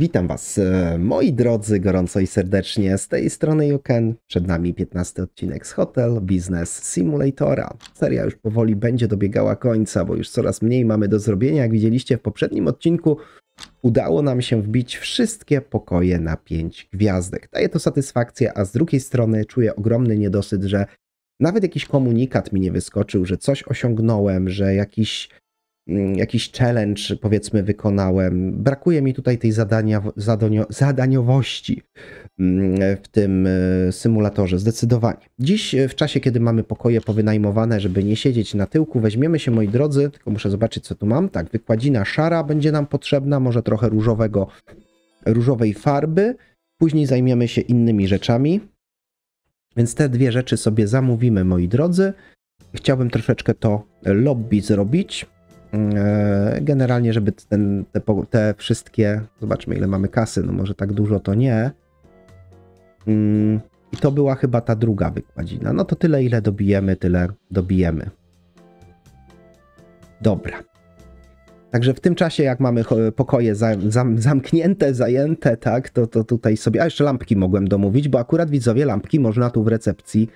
Witam Was, e, moi drodzy, gorąco i serdecznie. Z tej strony Yuken, przed nami 15 odcinek z Hotel Business Simulatora. Seria już powoli będzie dobiegała końca, bo już coraz mniej mamy do zrobienia. Jak widzieliście w poprzednim odcinku, udało nam się wbić wszystkie pokoje na 5 gwiazdek. Daje to satysfakcję, a z drugiej strony czuję ogromny niedosyt, że nawet jakiś komunikat mi nie wyskoczył, że coś osiągnąłem, że jakiś Mm, jakiś challenge powiedzmy wykonałem. Brakuje mi tutaj tej zadania, zadanio, zadaniowości mm, w tym e, symulatorze, zdecydowanie. Dziś e, w czasie, kiedy mamy pokoje powynajmowane, żeby nie siedzieć na tyłku, weźmiemy się, moi drodzy, tylko muszę zobaczyć, co tu mam. Tak, wykładzina szara będzie nam potrzebna, może trochę różowego, różowej farby. Później zajmiemy się innymi rzeczami. Więc te dwie rzeczy sobie zamówimy, moi drodzy. Chciałbym troszeczkę to lobby zrobić. E, generalnie, żeby ten, te, te, wszystkie, zobaczmy ile mamy kasy, no może tak dużo to nie. Mm, I to była chyba ta druga wykładzina. No to tyle, ile dobijemy, tyle dobijemy. Dobra. Także w tym czasie, jak mamy pokoje zamknięte, zajęte, tak, to, to tutaj sobie. A jeszcze lampki mogłem domówić, bo akurat widzowie, lampki można tu w recepcji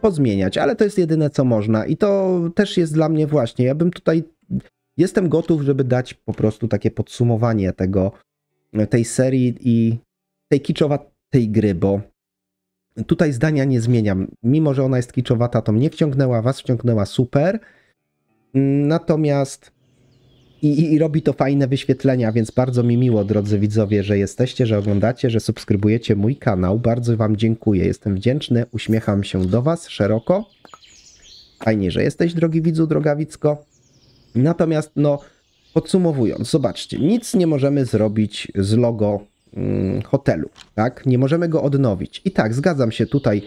pozmieniać, ale to jest jedyne co można i to też jest dla mnie właśnie. Ja bym tutaj jestem gotów, żeby dać po prostu takie podsumowanie tego, tej serii i tej kiczowatej gry, bo tutaj zdania nie zmieniam. Mimo, że ona jest kiczowata, to mnie wciągnęła, was wciągnęła super. Natomiast i, i, robi to fajne wyświetlenia, więc bardzo mi miło, drodzy widzowie, że jesteście, że oglądacie, że subskrybujecie mój kanał. Bardzo Wam dziękuję. Jestem wdzięczny, uśmiecham się do Was szeroko. Fajnie, że jesteś, drogi widzu, droga widzko. Natomiast, no, podsumowując, zobaczcie, nic nie możemy zrobić z logo mm, hotelu, tak? Nie możemy go odnowić. I tak, zgadzam się tutaj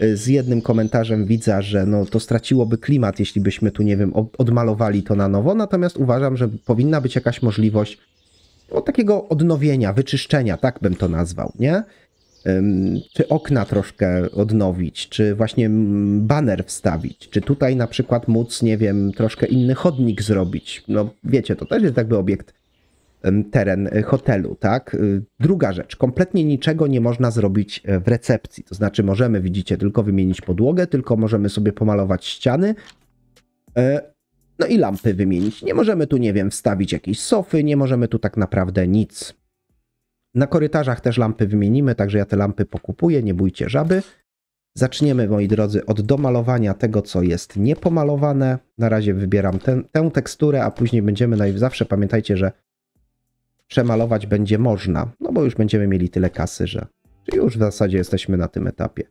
e, z jednym komentarzem widza, że no, to straciłoby klimat, jeśli byśmy tu, nie wiem, odmalowali to na nowo, natomiast uważam, że powinna być jakaś możliwość no, takiego odnowienia, wyczyszczenia, tak bym to nazwał, nie? czy okna troszkę odnowić, czy właśnie baner wstawić, czy tutaj na przykład móc, nie wiem, troszkę inny chodnik zrobić. No wiecie, to też jest jakby obiekt, teren e, hotelu, tak? Y, druga rzecz, kompletnie niczego nie można zrobić e, w recepcji. To znaczy możemy, widzicie, tylko wymienić podłogę, tylko możemy sobie pomalować ściany, e, no i lampy wymienić. Nie możemy tu, nie wiem, wstawić jakiejś sofy, nie możemy tu tak naprawdę nic. Na korytarzach też lampy wymienimy, także ja te lampy pokupuję, nie bójcie żaby. Zaczniemy, moi drodzy, od domalowania tego, co jest niepomalowane. Na razie wybieram ten, tę teksturę, a później będziemy, no i zawsze pamiętajcie, że przemalować będzie można, no bo już będziemy mieli tyle kasy, że już w zasadzie jesteśmy na tym etapie.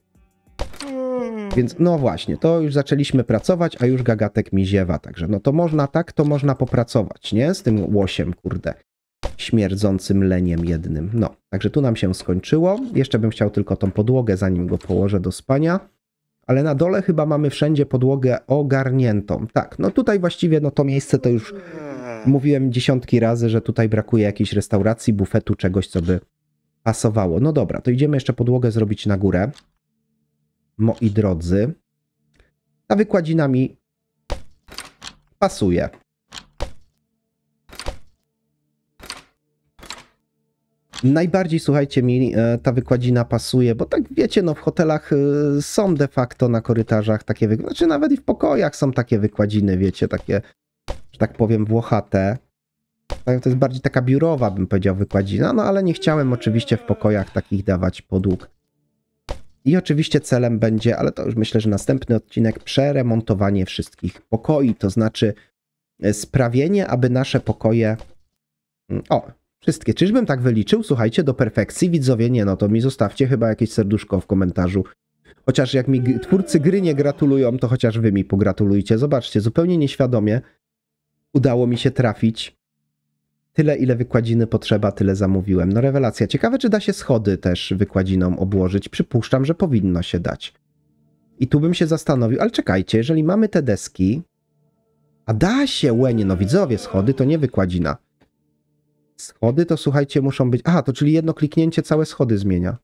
Więc no właśnie, to już zaczęliśmy pracować, a już gagatek mi ziewa, także no to można tak, to można popracować, nie? Z tym łosiem, kurde śmierdzącym leniem jednym. No, także tu nam się skończyło. Jeszcze bym chciał tylko tą podłogę, zanim go położę do spania. Ale na dole chyba mamy wszędzie podłogę ogarniętą. Tak, no tutaj właściwie no to miejsce to już mówiłem dziesiątki razy, że tutaj brakuje jakiejś restauracji, bufetu, czegoś, co by pasowało. No dobra, to idziemy jeszcze podłogę zrobić na górę. Moi drodzy, ta wykładzinami pasuje. Najbardziej, słuchajcie, mi e, ta wykładzina pasuje, bo tak wiecie, no w hotelach e, są de facto na korytarzach takie wykładziny, znaczy nawet i w pokojach są takie wykładziny, wiecie, takie, że tak powiem, włochate. Tak, to jest bardziej taka biurowa, bym powiedział, wykładzina, no ale nie chciałem oczywiście w pokojach takich dawać podłóg. I oczywiście celem będzie, ale to już myślę, że następny odcinek, przeremontowanie wszystkich pokoi, to znaczy e, sprawienie, aby nasze pokoje. Mm, o, Wszystkie. Czyżbym tak wyliczył? Słuchajcie, do perfekcji widzowie nie, no to mi zostawcie chyba jakieś serduszko w komentarzu. Chociaż jak mi twórcy gry nie gratulują, to chociaż wy mi pogratulujcie. Zobaczcie, zupełnie nieświadomie udało mi się trafić. Tyle, ile wykładziny potrzeba, tyle zamówiłem. No rewelacja. Ciekawe, czy da się schody też wykładzinom obłożyć. Przypuszczam, że powinno się dać. I tu bym się zastanowił, ale czekajcie, jeżeli mamy te deski, a da się, łenie, no widzowie, schody to nie wykładzina. Schody to słuchajcie muszą być... Aha, to czyli jedno kliknięcie całe schody zmienia.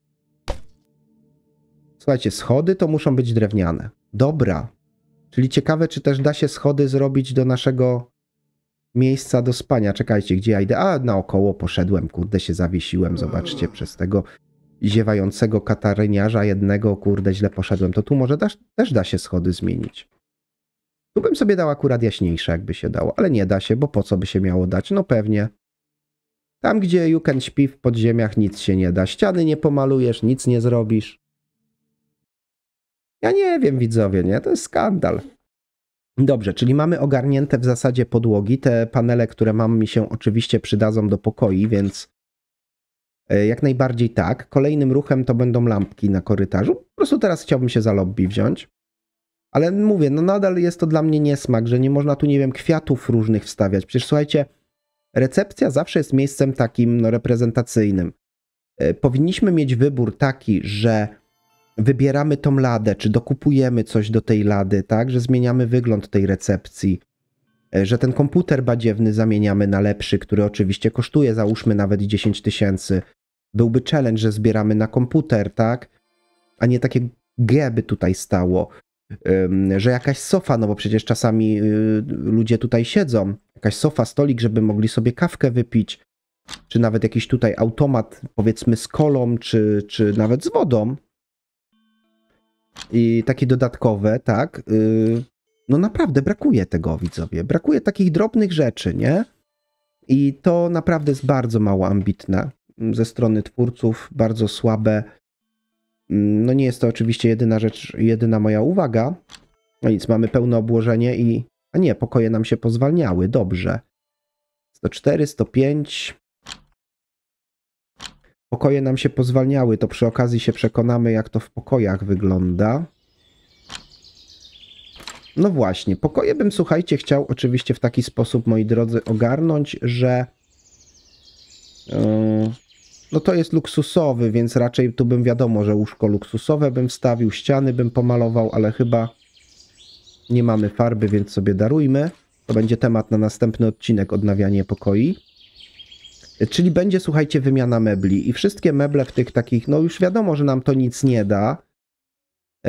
Słuchajcie, schody to muszą być drewniane. Dobra. Czyli ciekawe, czy też da się schody zrobić do naszego miejsca do spania. Czekajcie, gdzie ja idę? A, naokoło poszedłem, kurde, się zawiesiłem, zobaczcie, mm. przez tego ziewającego kataryniarza jednego, kurde, źle poszedłem. To tu może też da się schody zmienić. Tu bym sobie dał akurat jaśniejsze, jakby się dało, ale nie da się, bo po co by się miało dać? No pewnie. Tam, gdzie Juken śpi w podziemiach, nic się nie da. Ściany nie pomalujesz, nic nie zrobisz. Ja nie wiem, widzowie, nie? To jest skandal. Dobrze, czyli mamy ogarnięte w zasadzie podłogi. Te panele, które mam, mi się oczywiście przydadzą do pokoi, więc e, jak najbardziej tak. Kolejnym ruchem to będą lampki na korytarzu. Po prostu teraz chciałbym się za lobby wziąć. Ale mówię, no nadal jest to dla mnie niesmak, że nie można tu, nie wiem, kwiatów różnych wstawiać. Przecież słuchajcie, recepcja zawsze jest miejscem takim no, reprezentacyjnym. E, powinniśmy mieć wybór taki, że wybieramy tą ladę, czy dokupujemy coś do tej lady, tak, że zmieniamy wygląd tej recepcji, e, że ten komputer badziewny zamieniamy na lepszy, który oczywiście kosztuje załóżmy nawet 10 tysięcy. Byłby challenge, że zbieramy na komputer, tak, a nie takie geby tutaj stało że jakaś sofa, no bo przecież czasami y, ludzie tutaj siedzą, jakaś sofa, stolik, żeby mogli sobie kawkę wypić, czy nawet jakiś tutaj automat, powiedzmy z kolą, czy, czy nawet z wodą. I takie dodatkowe, tak. Y, no naprawdę brakuje tego, widzowie. Brakuje takich drobnych rzeczy, nie? I to naprawdę jest bardzo mało ambitne mm, ze strony twórców, bardzo słabe Mm, no nie jest to oczywiście jedyna rzecz, jedyna moja uwaga. No nic, mamy pełne obłożenie i... A nie, pokoje nam się pozwalniały, dobrze. 104, 105... Pokoje nam się pozwalniały, to przy okazji się przekonamy, jak to w pokojach wygląda. No właśnie, pokoje bym, słuchajcie, chciał oczywiście w taki sposób, moi drodzy, ogarnąć, że... Yy no to jest luksusowy, więc raczej tu bym wiadomo, że łóżko luksusowe bym wstawił, ściany bym pomalował, ale chyba nie mamy farby, więc sobie darujmy. To będzie temat na następny odcinek odnawianie pokoi. Czyli będzie, słuchajcie, wymiana mebli i wszystkie meble w tych takich, no już wiadomo, że nam to nic nie da,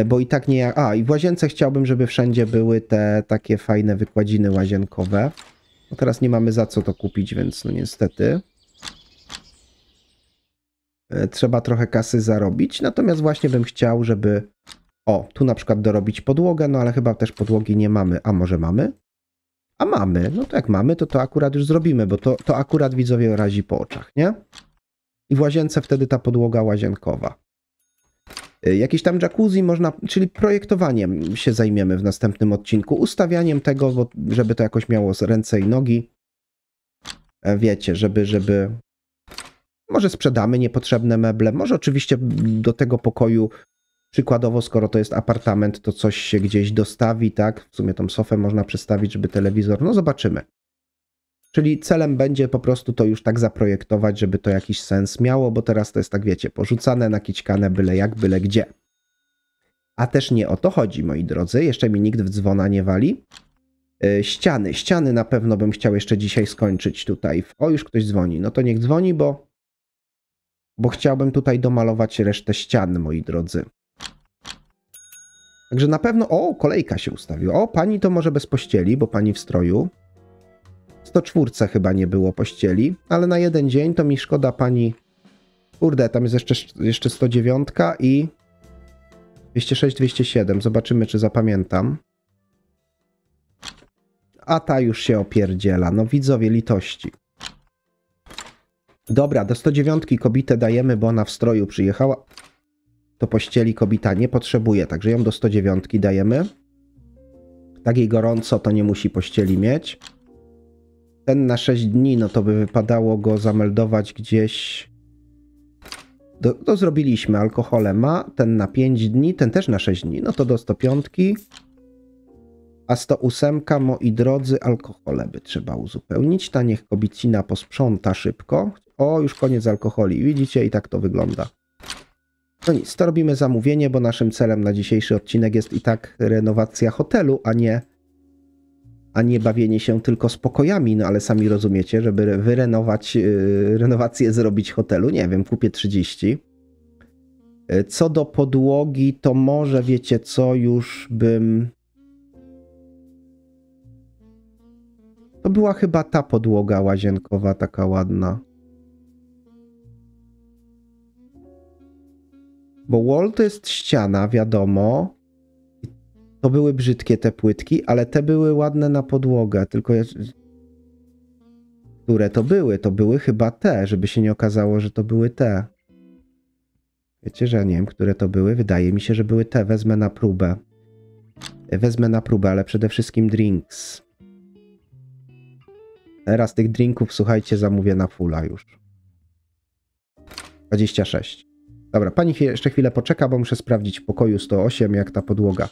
bo i tak nie... A, i w łazience chciałbym, żeby wszędzie były te takie fajne wykładziny łazienkowe. No teraz nie mamy za co to kupić, więc no niestety. E, trzeba trochę kasy zarobić. Natomiast właśnie bym chciał, żeby. O, tu na przykład dorobić podłogę, no ale chyba też podłogi nie mamy. A może mamy? A mamy. No to jak mamy, to to akurat już zrobimy, bo to, to akurat widzowie razi po oczach, nie? I w łazience wtedy ta podłoga łazienkowa. E, jakieś tam jacuzzi można, czyli projektowaniem się zajmiemy w następnym odcinku, ustawianiem tego, bo żeby to jakoś miało ręce i nogi. E, wiecie, żeby, żeby może sprzedamy niepotrzebne meble, może oczywiście do tego pokoju Przykładowo, skoro to jest apartament, to coś się gdzieś dostawi, tak? W sumie tą sofę można przestawić, żeby telewizor, no zobaczymy. Czyli celem będzie po prostu to już tak zaprojektować, żeby to jakiś sens miało, bo teraz to jest tak, wiecie, porzucane, nakićkane byle jak, byle gdzie. A też nie o to chodzi, moi drodzy, jeszcze mi nikt w dzwona nie wali. Yy, ściany, ściany na pewno bym chciał jeszcze dzisiaj skończyć tutaj. O, już ktoś dzwoni, no to niech dzwoni, bo bo chciałbym tutaj domalować resztę ścian, moi drodzy. Także na pewno... O, kolejka się ustawiła. O, pani to może bez pościeli, bo pani w stroju. 104 chyba nie było pościeli, ale na jeden dzień to mi szkoda pani... Kurde, tam jest jeszcze, jeszcze 109 i 206, 207. Zobaczymy, czy zapamiętam. A ta już się opierdziela. No widzowie litości. Dobra, do 109 kobitę dajemy, bo ona w stroju przyjechała. To pościeli kobita nie potrzebuje, także ją do 109 dajemy. Takiej gorąco to nie musi pościeli mieć. Ten na 6 dni, no to by wypadało go zameldować gdzieś... Do, to zrobiliśmy, alkohole ma, ten na 5 dni, ten też na 6 dni, no to do 105. A 108, moi drodzy, alkohole by trzeba uzupełnić. Ta niech kobicina posprząta szybko. O, już koniec alkoholi. Widzicie, i tak to wygląda. No nic, to robimy zamówienie, bo naszym celem na dzisiejszy odcinek jest i tak renowacja hotelu, a nie, a nie bawienie się tylko spokojami. No ale sami rozumiecie, żeby wyrenować, yy, renowację zrobić hotelu, nie wiem, kupię 30. Yy, co do podłogi, to może wiecie co, już bym To była chyba ta podłoga łazienkowa, taka ładna. Bo wall to jest ściana, wiadomo. To były brzydkie te płytki, ale te były ładne na podłogę, tylko które to były? To były chyba te, żeby się nie okazało, że to były te. Wiecie, że nie wiem, które to były. Wydaje mi się, że były te. Wezmę na próbę. Wezmę na próbę, ale przede wszystkim drinks. Teraz tych drinków, słuchajcie, zamówię na fulla już. 26. Dobra, pani jeszcze chwilę poczeka, bo muszę sprawdzić w pokoju 108, jak ta podłoga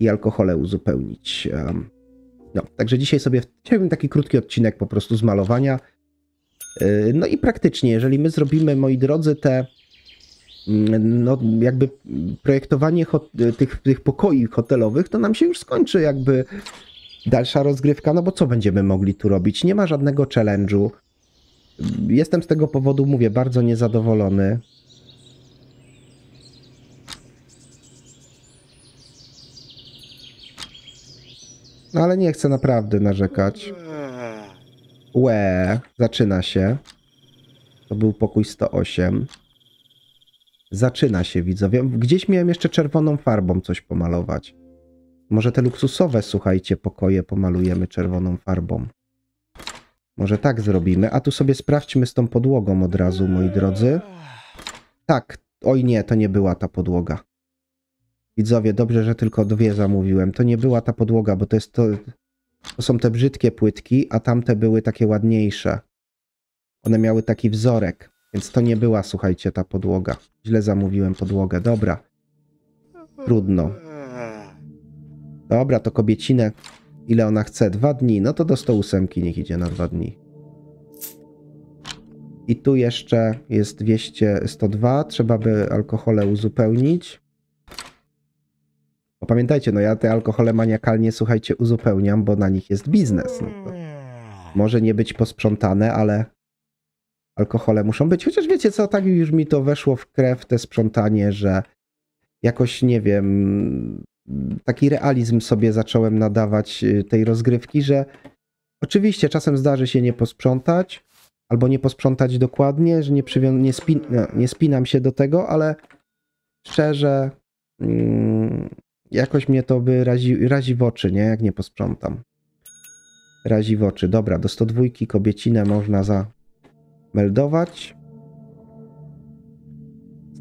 i alkohole uzupełnić. No, także dzisiaj sobie chciałbym taki krótki odcinek po prostu z malowania. Y, no i praktycznie, jeżeli my zrobimy, moi drodzy, te mm, no, jakby projektowanie tych, tych pokoi hotelowych, to nam się już skończy jakby dalsza rozgrywka, no bo co będziemy mogli tu robić? Nie ma żadnego challenge'u. Jestem z tego powodu, mówię, bardzo niezadowolony. No ale nie chcę naprawdę narzekać. Łe, zaczyna się. To był pokój 108. Zaczyna się, widzowie. Gdzieś miałem jeszcze czerwoną farbą coś pomalować. Może te luksusowe, słuchajcie, pokoje pomalujemy czerwoną farbą. Może tak zrobimy. A tu sobie sprawdźmy z tą podłogą od razu, moi drodzy. Tak, oj nie, to nie była ta podłoga. Widzowie, dobrze, że tylko dwie zamówiłem. To nie była ta podłoga, bo to jest to... To są te brzydkie płytki, a tamte były takie ładniejsze. One miały taki wzorek, więc to nie była, słuchajcie, ta podłoga. Źle zamówiłem podłogę. Dobra. Trudno. Dobra, to kobiecinę. Ile ona chce? Dwa dni. No to do 108 niech idzie na dwa dni. I tu jeszcze jest 200, 102. Trzeba by alkohole uzupełnić. Bo pamiętajcie, no ja te alkohole maniakalnie, słuchajcie, uzupełniam, bo na nich jest biznes. No może nie być posprzątane, ale alkohole muszą być. Chociaż wiecie co, tak już mi to weszło w krew, te sprzątanie, że jakoś nie wiem, taki realizm sobie zacząłem nadawać y, tej rozgrywki, że oczywiście czasem zdarzy się nie posprzątać, albo nie posprzątać dokładnie, że nie, przywią- nie, nie spinam się do tego, ale szczerze mm, jakoś mnie to by razi w oczy, nie? Jak nie posprzątam. Razi w oczy. Dobra, do 102 kobiecinę można zameldować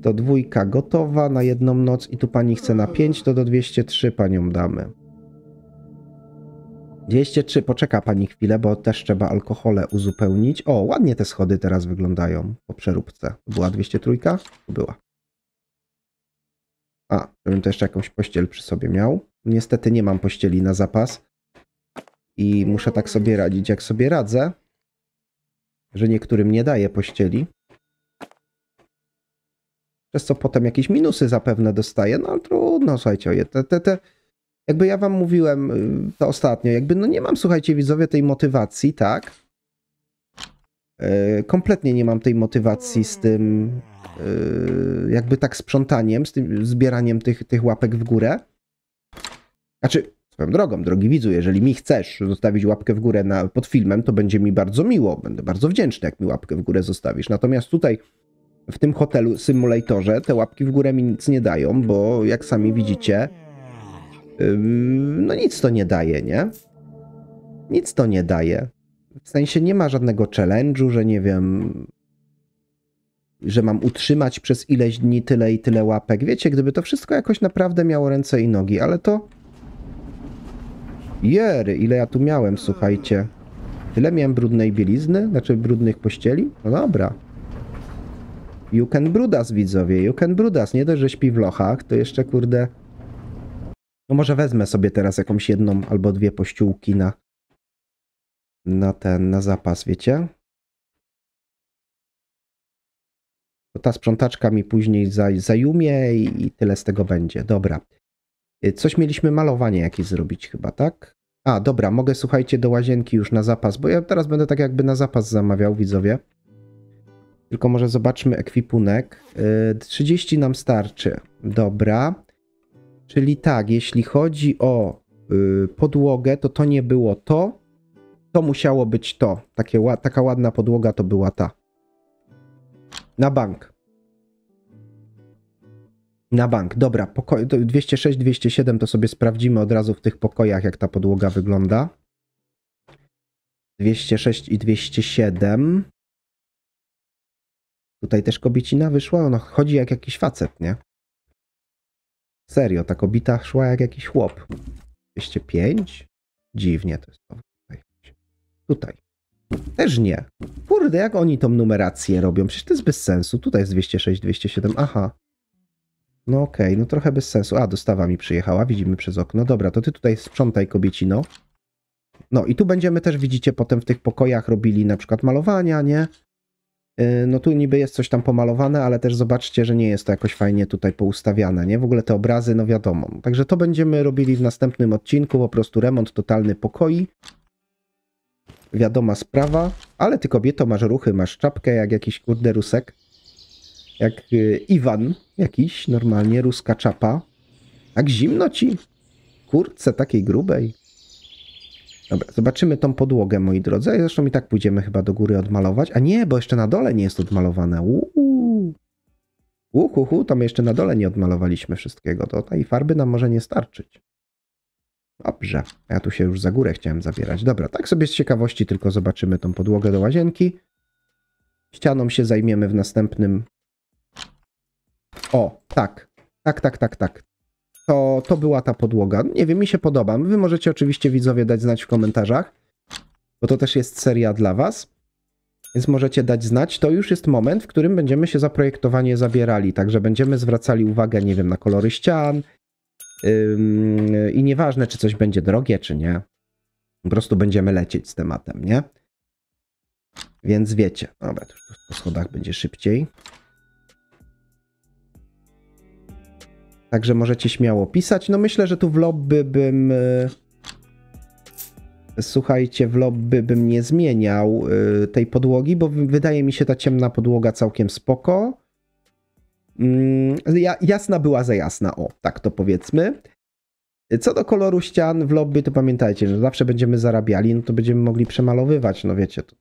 to dwójka gotowa na jedną noc i tu pani chce na 5, to do 203 panią damy. 203, poczeka pani chwilę, bo też trzeba alkohole uzupełnić. O, ładnie te schody teraz wyglądają po przeróbce. Była 203? Była. A, żebym to jeszcze jakąś pościel przy sobie miał. Niestety nie mam pościeli na zapas. I muszę tak sobie radzić, jak sobie radzę, że niektórym nie daję pościeli przez co potem jakieś minusy zapewne dostaję, no ale trudno, słuchajcie, te, te, te, jakby ja wam mówiłem y, to ostatnio, jakby no nie mam, słuchajcie widzowie, tej motywacji, tak? Yy, kompletnie nie mam tej motywacji z tym, yy, jakby tak sprzątaniem, z tym zbieraniem tych, tych łapek w górę. Znaczy, swoją drogą, drogi widzu, jeżeli mi chcesz zostawić łapkę w górę na, pod filmem, to będzie mi bardzo miło, będę bardzo wdzięczny, jak mi łapkę w górę zostawisz. Natomiast tutaj w tym hotelu symulatorze te łapki w górę mi nic nie dają, bo jak sami widzicie, no nic to nie daje, nie? Nic to nie daje. W sensie nie ma żadnego challenge'u, że nie wiem, że mam utrzymać przez ileś dni tyle i tyle łapek. Wiecie, gdyby to wszystko jakoś naprawdę miało ręce i nogi, ale to... Jery, ile ja tu miałem, słuchajcie. Tyle miałem brudnej bielizny, znaczy brudnych pościeli? No dobra. You can Brudas, widzowie, you can Brudas. Nie dość, że śpi w lochach, to jeszcze, kurde... No może wezmę sobie teraz jakąś jedną albo dwie pościółki na... Na ten, na zapas, wiecie? Bo ta sprzątaczka mi później zajumie i, i tyle z tego będzie. Dobra. Y, coś mieliśmy malowanie jakieś zrobić chyba, tak? A, dobra, mogę słuchajcie do łazienki już na zapas, bo ja teraz będę tak jakby na zapas zamawiał, widzowie. Tylko może zobaczmy ekwipunek. 30 y, nam starczy. Dobra. Czyli tak, jeśli chodzi o y, podłogę, to to nie było to. To musiało być to. Takie, taka ładna podłoga to była ta. Na bank. Na bank, dobra. Poko 206, 207 to sobie sprawdzimy od razu w tych pokojach, jak ta podłoga wygląda. 206 i 207. Tutaj też kobiecina wyszła, ona chodzi jak jakiś facet, nie? Serio, ta kobieta szła jak jakiś chłop. 205? Dziwnie to jest. Tutaj. tutaj. Też nie. Kurde, jak oni tą numerację robią? Przecież to jest bez sensu. Tutaj jest 206, 207, aha. No okej, okay, no trochę bez sensu. A, dostawa mi przyjechała, widzimy przez okno. Dobra, to ty tutaj sprzątaj kobiecino. No i tu będziemy też, widzicie, potem w tych pokojach robili na przykład malowania, nie? Y, no tu niby jest coś tam pomalowane, ale też zobaczcie, że nie jest to jakoś fajnie tutaj poustawiane, nie? W ogóle te obrazy, no wiadomo. Także to będziemy robili w następnym odcinku, po prostu remont totalny pokoi. Wiadoma sprawa, ale ty kobieto masz ruchy, masz czapkę jak jakiś kurde rusek. Jak y, Iwan jakiś, normalnie ruska czapa. Jak zimno ci? Kurce takiej grubej. Dobra, zobaczymy tą podłogę, moi drodzy. Zresztą i tak pójdziemy chyba do góry odmalować. A nie, bo jeszcze na dole nie jest odmalowane. Uuu. to my jeszcze na dole nie odmalowaliśmy wszystkiego. To i farby nam może nie starczyć. Dobrze, ja tu się już za górę chciałem zabierać. Dobra, tak sobie z ciekawości tylko zobaczymy tą podłogę do łazienki. Ścianą się zajmiemy w następnym... O, tak, tak, tak, tak, tak to, to była ta podłoga. Nie wiem, mi się podoba. Wy możecie oczywiście widzowie dać znać w komentarzach, bo to też jest seria dla was. Więc możecie dać znać. To już jest moment, w którym będziemy się za projektowanie zabierali. Także będziemy zwracali uwagę, nie wiem, na kolory ścian. Ym, I nieważne, czy coś będzie drogie, czy nie. Po prostu będziemy lecieć z tematem, nie? Więc wiecie. Dobra, to już po schodach będzie szybciej. Także możecie śmiało pisać. No myślę, że tu w lobby bym... E, słuchajcie, w lobby bym nie zmieniał e, tej podłogi, bo wydaje mi się ta ciemna podłoga całkiem spoko. Mm, jasna była za jasna, o, tak to powiedzmy. Co do koloru ścian w lobby, to pamiętajcie, że zawsze będziemy zarabiali, no to będziemy mogli przemalowywać, no wiecie. To.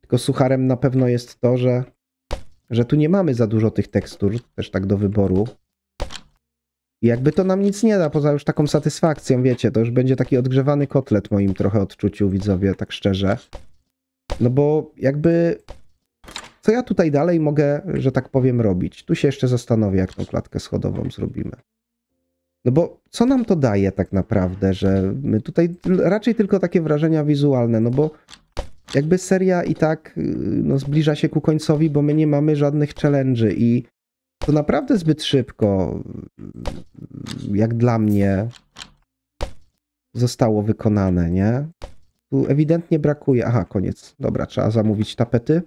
Tylko sucharem na pewno jest to, że, że tu nie mamy za dużo tych tekstur też tak do wyboru. Jakby to nam nic nie da, poza już taką satysfakcją, wiecie, to już będzie taki odgrzewany kotlet moim trochę odczuciu, widzowie, tak szczerze. No bo jakby... Co ja tutaj dalej mogę, że tak powiem, robić? Tu się jeszcze zastanowię, jak tą klatkę schodową zrobimy. No bo co nam to daje tak naprawdę, że my tutaj raczej tylko takie wrażenia wizualne, no bo jakby seria i tak y, no, zbliża się ku końcowi, bo my nie mamy żadnych challenge'y i to naprawdę zbyt szybko, jak dla mnie, zostało wykonane, nie? Tu ewidentnie brakuje. Aha, koniec. Dobra, trzeba zamówić tapety.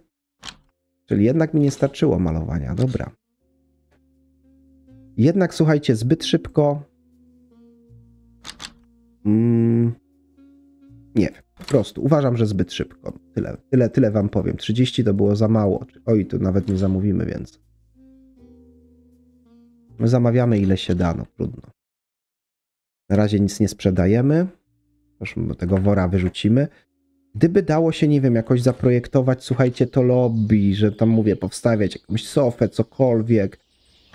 Czyli jednak mi nie starczyło malowania, dobra. Jednak słuchajcie, zbyt szybko. Mm, nie wiem, po prostu uważam, że zbyt szybko. Tyle, tyle, tyle wam powiem. 30 to było za mało. Oj, tu nawet nie zamówimy, więc. My zamawiamy ile się da, no trudno. Na razie nic nie sprzedajemy. Proszę, tego wora wyrzucimy. Gdyby dało się, nie wiem, jakoś zaprojektować, słuchajcie, to lobby, że tam mówię, powstawiać jakąś sofę, cokolwiek,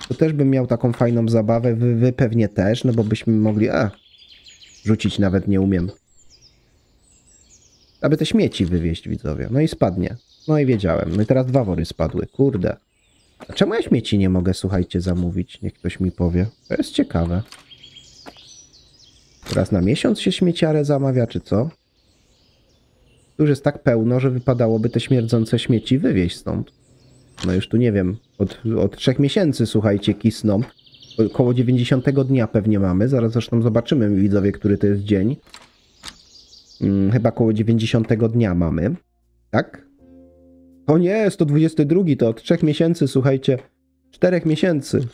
to też bym miał taką fajną zabawę. Wy, wy pewnie też, no bo byśmy mogli, a, rzucić nawet nie umiem. Aby te śmieci wywieźć, widzowie. No i spadnie. No i wiedziałem. No i teraz dwa wory spadły. Kurde. A czemu ja śmieci nie mogę, słuchajcie, zamówić? Niech ktoś mi powie. To jest ciekawe. Teraz na miesiąc się śmieciarę zamawia, czy co? Tu już jest tak pełno, że wypadałoby te śmierdzące śmieci wywieźć stąd. No już tu nie wiem, od, od trzech miesięcy, słuchajcie, kisną. Około 90 dnia pewnie mamy, zaraz zresztą zobaczymy, widzowie, który to jest dzień. Hmm, chyba około 90 dnia mamy, tak? O nie, 122 to od 3 miesięcy, słuchajcie. 4 miesięcy.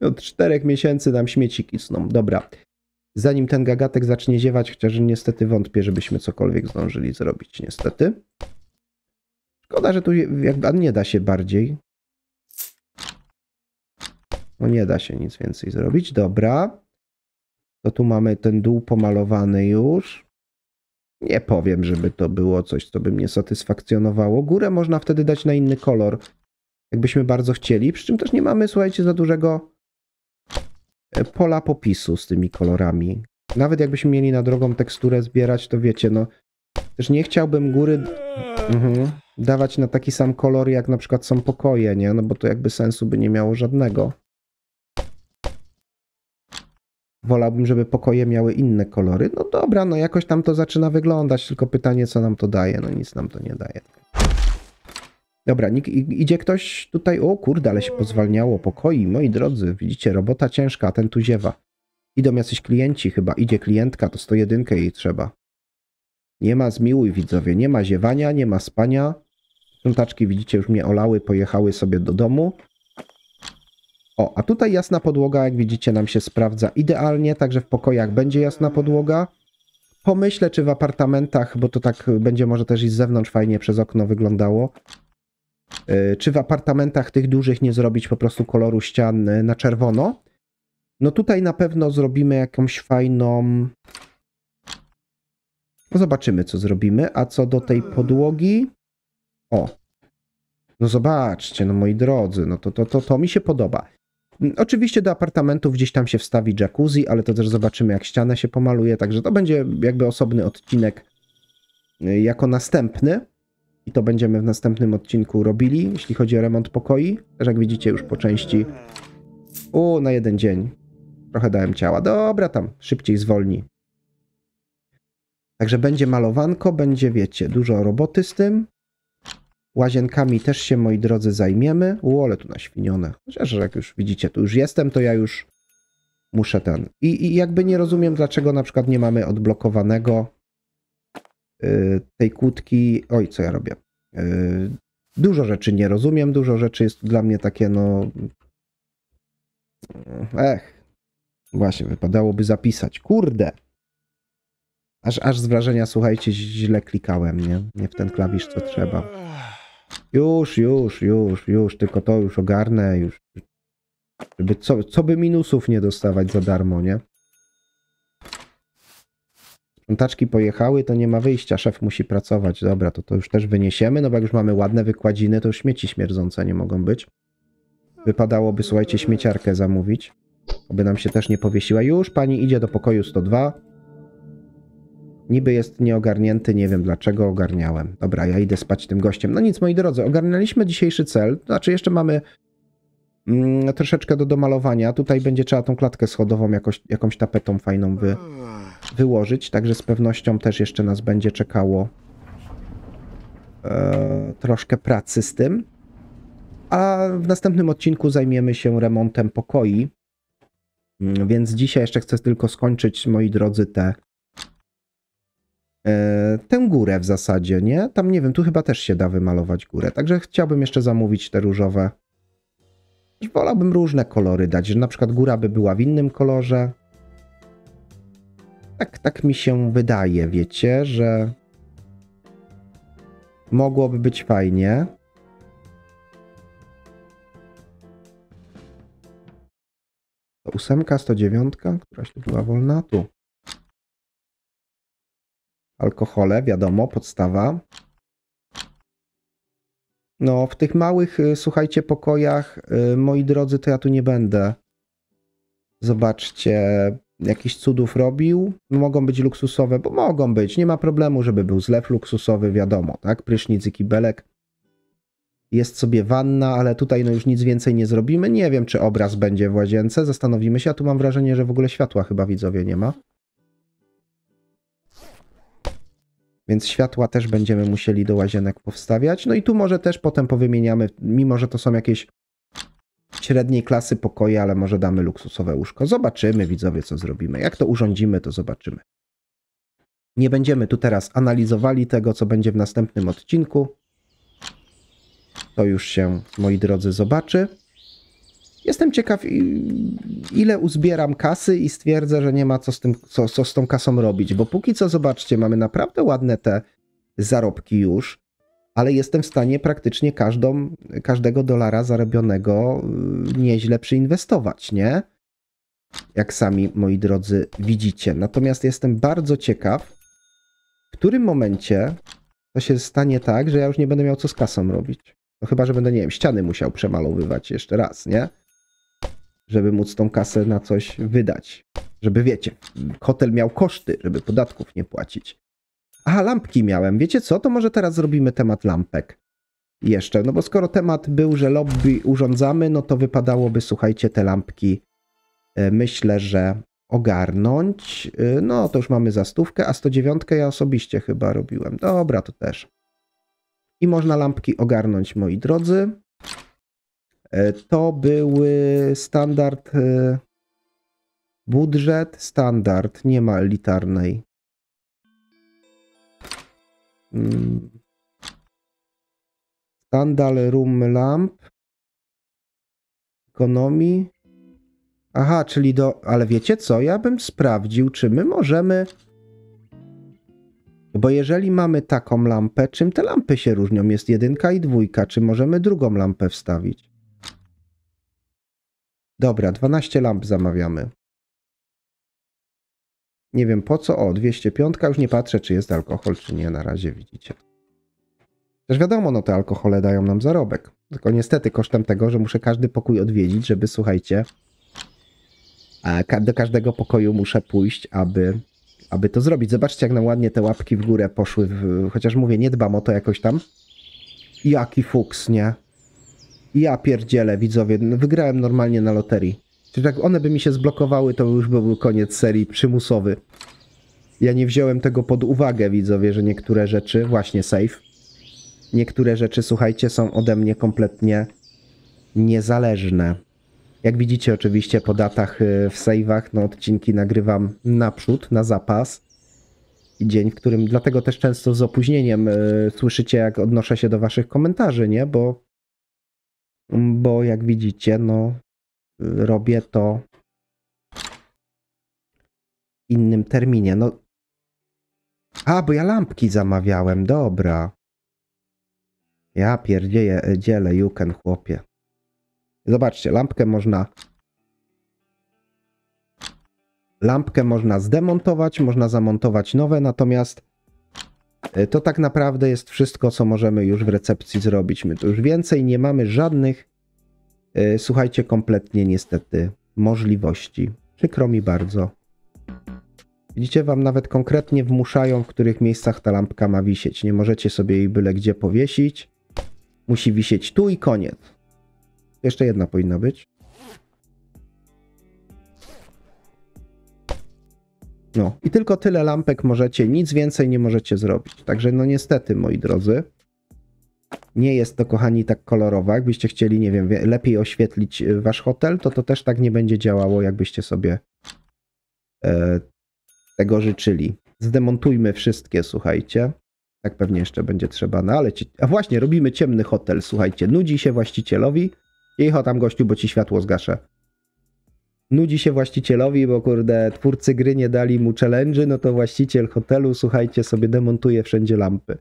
Od 4 miesięcy nam śmieci kisną. Dobra. Zanim ten gagatek zacznie ziewać, chociaż niestety wątpię, żebyśmy cokolwiek zdążyli zrobić, niestety. Szkoda, że tu jakby, nie da się bardziej. No nie da się nic więcej zrobić. Dobra. To tu mamy ten dół pomalowany już nie powiem, żeby to było coś, co by mnie satysfakcjonowało. Górę można wtedy dać na inny kolor, jakbyśmy bardzo chcieli. Przy czym też nie mamy, słuchajcie, za dużego e, pola popisu z tymi kolorami. Nawet jakbyśmy mieli na drogą teksturę zbierać, to wiecie, no też nie chciałbym góry mhm. dawać na taki sam kolor, jak na przykład są pokoje, nie? No bo to jakby sensu by nie miało żadnego wolałbym, żeby pokoje miały inne kolory. No dobra, no jakoś tam to zaczyna wyglądać, tylko pytanie, co nam to daje. No nic nam to nie daje. Dobra, idzie ktoś tutaj, o kurde, ale się pozwalniało pokoi, moi drodzy, widzicie, robota ciężka, ten tu ziewa. Idą jacyś klienci chyba, idzie klientka, to 101 jej trzeba. Nie ma zmiłuj widzowie, nie ma ziewania, nie ma spania. Sprzątaczki widzicie już mnie olały, pojechały sobie do domu. O, a tutaj jasna podłoga, jak widzicie, nam się sprawdza idealnie, także w pokojach będzie jasna podłoga. Pomyślę, czy w apartamentach, bo to tak będzie może też i z zewnątrz fajnie przez okno wyglądało, e, czy w apartamentach tych dużych nie zrobić po prostu koloru ścian e, na czerwono. No tutaj na pewno zrobimy jakąś fajną... No zobaczymy, co zrobimy. A co do tej podłogi... O! No zobaczcie, no moi drodzy, no to, to, to, to mi się podoba. Mm, oczywiście do apartamentów gdzieś tam się wstawi jacuzzi, ale to też zobaczymy, jak ścianę się pomaluje, także to będzie jakby osobny odcinek y, jako następny. I to będziemy w następnym odcinku robili, jeśli chodzi o remont pokoi. Też jak widzicie już po części. U, na jeden dzień. Trochę dałem ciała. Dobra, tam szybciej zwolni. Także będzie malowanko, będzie, wiecie, dużo roboty z tym. Łazienkami też się, moi drodzy, zajmiemy. Łole tu naświnione. Chociaż jak już widzicie, tu już jestem, to ja już muszę ten. I, i jakby nie rozumiem, dlaczego na przykład nie mamy odblokowanego yy, tej kłódki. Oj, co ja robię? Yy, dużo rzeczy nie rozumiem, dużo rzeczy jest dla mnie takie, no. Ech. Właśnie, wypadałoby zapisać. Kurde! Aż, aż z wrażenia, słuchajcie, źle klikałem, nie? Nie w ten klawisz, co trzeba. Już, już, już, już, tylko to już ogarnę, już. Żeby co, co by minusów nie dostawać za darmo, nie? Sprzątaczki pojechały, to nie ma wyjścia, szef musi pracować. Dobra, to to już też wyniesiemy, no bo jak już mamy ładne wykładziny, to śmieci śmierdzące nie mogą być. Wypadałoby, słuchajcie, śmieciarkę zamówić, aby nam się też nie powiesiła. Już pani idzie do pokoju 102 niby jest nieogarnięty, nie wiem dlaczego ogarniałem. Dobra, ja idę spać tym gościem. No nic, moi drodzy, ogarnęliśmy dzisiejszy cel, znaczy jeszcze mamy mm, troszeczkę do domalowania. Tutaj będzie trzeba tą klatkę schodową jakoś, jakąś tapetą fajną wy, wyłożyć, także z pewnością też jeszcze nas będzie czekało e, troszkę pracy z tym. A w następnym odcinku zajmiemy się remontem pokoi. Mm, więc dzisiaj jeszcze chcę tylko skończyć, moi drodzy, te E, tę górę w zasadzie, nie? Tam nie wiem, tu chyba też się da wymalować górę. Także chciałbym jeszcze zamówić te różowe. Wolałbym różne kolory dać, że na przykład góra by była w innym kolorze. Tak, tak mi się wydaje, wiecie, że mogłoby być fajnie. To ósemka, 109, któraś tu była wolna, tu alkohole, wiadomo, podstawa. No, w tych małych, y, słuchajcie, pokojach, y, moi drodzy, to ja tu nie będę. Zobaczcie, jakichś cudów robił. Mogą być luksusowe, bo mogą być. Nie ma problemu, żeby był zlew luksusowy, wiadomo, tak? Prysznic i kibelek. Jest sobie wanna, ale tutaj no już nic więcej nie zrobimy. Nie wiem, czy obraz będzie w łazience. Zastanowimy się. A tu mam wrażenie, że w ogóle światła chyba widzowie nie ma. więc światła też będziemy musieli do łazienek powstawiać. No i tu może też potem powymieniamy, mimo że to są jakieś średniej klasy pokoje, ale może damy luksusowe łóżko. Zobaczymy, widzowie, co zrobimy. Jak to urządzimy, to zobaczymy. Nie będziemy tu teraz analizowali tego, co będzie w następnym odcinku. To już się, moi drodzy, zobaczy. Jestem ciekaw, ile uzbieram kasy i stwierdzę, że nie ma co z, tym, co, co z tą kasą robić, bo póki co, zobaczcie, mamy naprawdę ładne te zarobki już, ale jestem w stanie praktycznie każdą, każdego dolara zarobionego y, nieźle przyinwestować, nie? Jak sami, moi drodzy, widzicie. Natomiast jestem bardzo ciekaw, w którym momencie to się stanie tak, że ja już nie będę miał co z kasą robić. No chyba, że będę, nie wiem, ściany musiał przemalowywać jeszcze raz, nie? żeby móc tą kasę na coś wydać. Żeby wiecie, hotel miał koszty, żeby podatków nie płacić. Aha, lampki miałem. Wiecie co? To może teraz zrobimy temat lampek. Jeszcze, no bo skoro temat był, że lobby urządzamy, no to wypadałoby, słuchajcie, te lampki e, myślę, że ogarnąć. E, no, to już mamy za stówkę, a 109 ja osobiście chyba robiłem. Dobra, to też. I można lampki ogarnąć, moi drodzy. E, to były standard e, budżet, standard, nie ma elitarnej. Mm. Standard room lamp. Ekonomii. Aha, czyli do... Ale wiecie co? Ja bym sprawdził, czy my możemy... Bo jeżeli mamy taką lampę, czym te lampy się różnią? Jest jedynka i dwójka. Czy możemy drugą lampę wstawić? Dobra, 12 lamp zamawiamy. Nie wiem po co. O, 205. Już nie patrzę, czy jest alkohol, czy nie. Na razie widzicie. Też wiadomo, no te alkohole dają nam zarobek. Tylko niestety kosztem tego, że muszę każdy pokój odwiedzić, żeby, słuchajcie, do każdego pokoju muszę pójść, aby, aby to zrobić. Zobaczcie, jak nam ładnie te łapki w górę poszły. W, chociaż mówię, nie dbam o to jakoś tam. Jaki fuks, nie? Ja pierdzielę, widzowie, wygrałem normalnie na loterii. Czyli tak one by mi się zblokowały, to już by był koniec serii przymusowy. Ja nie wziąłem tego pod uwagę, widzowie, że niektóre rzeczy, właśnie save, niektóre rzeczy, słuchajcie, są ode mnie kompletnie niezależne. Jak widzicie, oczywiście po datach y, w save'ach, no odcinki nagrywam naprzód, na zapas. I dzień, w którym, dlatego też często z opóźnieniem yy, słyszycie, jak odnoszę się do waszych komentarzy, nie? Bo bo jak widzicie, no robię to w innym terminie. No. A, bo ja lampki zamawiałem, dobra. Ja pierdzieję, dzielę juken, chłopie. Zobaczcie, lampkę można... Lampkę można zdemontować, można zamontować nowe, natomiast E, to tak naprawdę jest wszystko, co możemy już w recepcji zrobić. My tu już więcej nie mamy żadnych, e, słuchajcie, kompletnie niestety możliwości. Przykro mi bardzo. Widzicie, wam nawet konkretnie wmuszają, w których miejscach ta lampka ma wisieć. Nie możecie sobie jej byle gdzie powiesić. Musi wisieć tu i koniec. Jeszcze jedna powinna być. No i tylko tyle lampek możecie, nic więcej nie możecie zrobić. Także no niestety, moi drodzy, nie jest to, kochani, tak kolorowo. Jakbyście chcieli, nie wiem, lepiej oświetlić e, wasz hotel, to to też tak nie będzie działało, jakbyście sobie e, tego życzyli. Zdemontujmy wszystkie, słuchajcie. Tak pewnie jeszcze będzie trzeba, no ale... A właśnie, robimy ciemny hotel, słuchajcie. Nudzi się właścicielowi. Cicho tam, gościu, bo ci światło zgaszę nudzi się właścicielowi, bo kurde, twórcy gry nie dali mu challenge, no to właściciel hotelu, słuchajcie, sobie demontuje wszędzie lampy,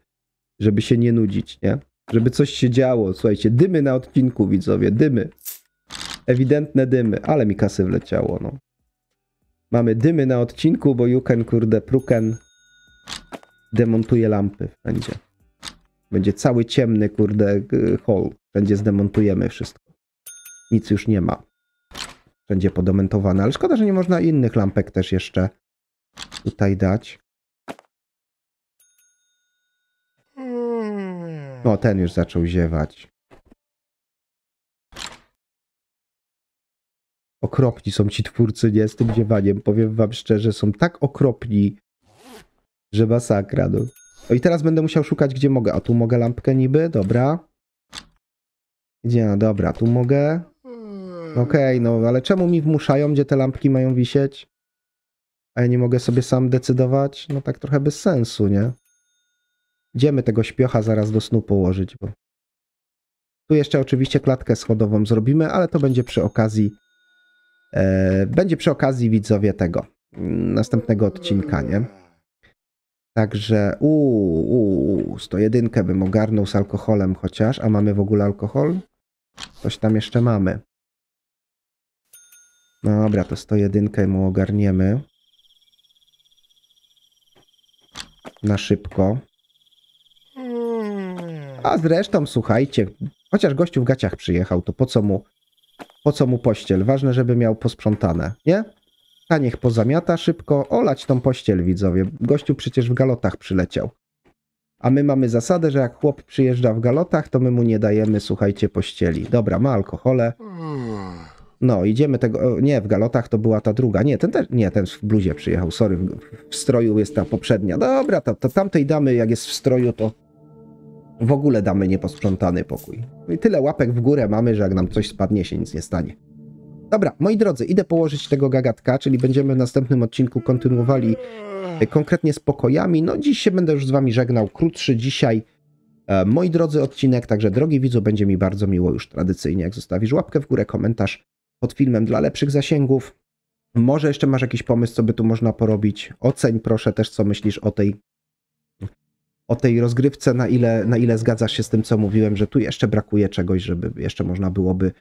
żeby się nie nudzić, nie? Żeby coś się działo, słuchajcie, dymy na odcinku, widzowie, dymy. Ewidentne dymy, ale mi kasy wleciało, no. Mamy dymy na odcinku, bo Juken, kurde, Pruken demontuje lampy wszędzie. Będzie cały ciemny, kurde, hall. Wszędzie zdemontujemy wszystko. Nic już nie ma wszędzie podomentowane, ale szkoda, że nie można innych lampek też jeszcze tutaj dać. O, ten już zaczął ziewać. Okropni są ci twórcy, nie? Z tym ziewaniem, powiem wam szczerze, są tak okropni, że masakra, no. O, no i teraz będę musiał szukać, gdzie mogę. A tu mogę lampkę niby, dobra. Gdzie, no dobra, tu mogę. Okej, okay, no ale czemu mi wmuszają, gdzie te lampki mają wisieć? A ja nie mogę sobie sam decydować? No tak trochę bez sensu, nie? Idziemy tego śpiocha zaraz do snu położyć, bo... Tu jeszcze oczywiście klatkę schodową zrobimy, ale to będzie przy okazji... E, będzie przy okazji widzowie tego mm, następnego odcinka, nie? Także uuu, uuu, 101 bym ogarnął z alkoholem chociaż, a mamy w ogóle alkohol? Coś tam jeszcze mamy. No dobra, to 101 mu ogarniemy. Na szybko. A zresztą, słuchajcie, chociaż gościu w gaciach przyjechał, to po co mu, po co mu pościel? Ważne, żeby miał posprzątane, nie? A niech pozamiata szybko, olać tą pościel, widzowie. Gościu przecież w galotach przyleciał. A my mamy zasadę, że jak chłop przyjeżdża w galotach, to my mu nie dajemy, słuchajcie, pościeli. Dobra, ma alkohole. Hmm. No, idziemy tego. Nie, w galotach to była ta druga. Nie, ten też. Nie, ten w bluzie przyjechał. Sorry, w stroju jest ta poprzednia. Dobra, to, to tamtej damy, jak jest w stroju, to w ogóle damy nieposprzątany pokój. No I tyle łapek w górę mamy, że jak nam coś spadnie, się nic nie stanie. Dobra, moi drodzy, idę położyć tego gagatka, czyli będziemy w następnym odcinku kontynuowali e, konkretnie z pokojami. No, dziś się będę już z wami żegnał. Krótszy dzisiaj. E, moi drodzy, odcinek, także drogi widzu, będzie mi bardzo miło już tradycyjnie, jak zostawisz łapkę w górę, komentarz pod filmem dla lepszych zasięgów. Może jeszcze masz jakiś pomysł, co by tu można porobić. Oceń proszę też, co myślisz o tej, o tej rozgrywce, na ile, na ile zgadzasz się z tym, co mówiłem, że tu jeszcze brakuje czegoś, żeby jeszcze można byłoby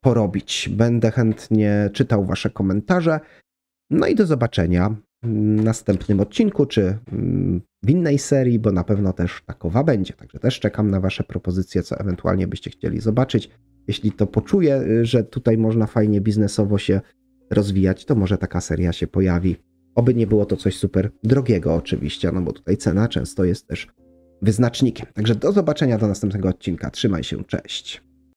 porobić. Będę chętnie czytał Wasze komentarze. No i do zobaczenia w następnym odcinku, czy w innej serii, bo na pewno też takowa będzie. Także też czekam na Wasze propozycje, co ewentualnie byście chcieli zobaczyć jeśli to poczuje, y, że tutaj można fajnie biznesowo się rozwijać, to może taka seria się pojawi. Oby nie było to coś super drogiego, oczywiście, no bo tutaj cena często jest też wyznacznikiem. Także do zobaczenia do następnego odcinka. Trzymaj się, cześć.